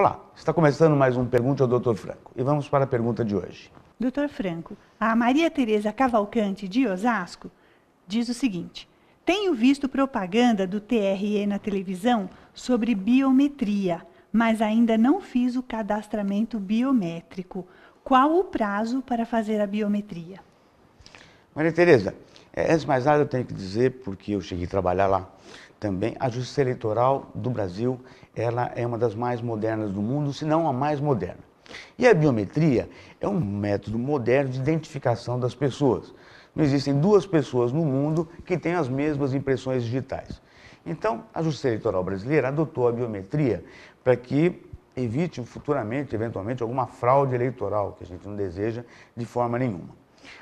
Olá, está começando mais um Pergunte ao Dr. Franco e vamos para a pergunta de hoje. Dr. Franco, a Maria Tereza Cavalcante de Osasco diz o seguinte: Tenho visto propaganda do TRE na televisão sobre biometria, mas ainda não fiz o cadastramento biométrico. Qual o prazo para fazer a biometria? Maria Tereza, é, antes de mais nada, eu tenho que dizer, porque eu cheguei a trabalhar lá também, a justiça eleitoral do Brasil ela é uma das mais modernas do mundo, se não a mais moderna. E a biometria é um método moderno de identificação das pessoas. Não existem duas pessoas no mundo que tenham as mesmas impressões digitais. Então, a Justiça Eleitoral Brasileira adotou a biometria para que evite futuramente, eventualmente, alguma fraude eleitoral, que a gente não deseja de forma nenhuma.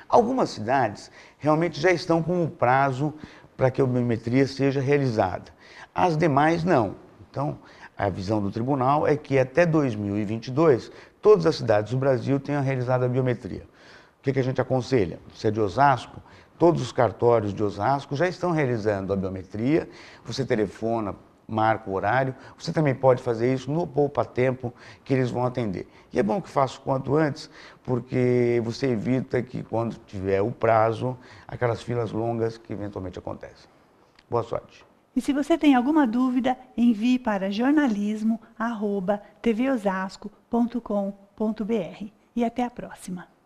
Algumas cidades realmente já estão com o um prazo para que a biometria seja realizada. As demais não. Então, a visão do tribunal é que até 2022 todas as cidades do Brasil tenham realizado a biometria. O que, que a gente aconselha? Se é de Osasco, todos os cartórios de Osasco já estão realizando a biometria. Você telefona marca o horário. Você também pode fazer isso no poupa tempo que eles vão atender. E é bom que faça o quanto antes, porque você evita que quando tiver o prazo, aquelas filas longas que eventualmente acontecem. Boa sorte. E se você tem alguma dúvida, envie para jornalismo@tvosasco.com.br. E até a próxima.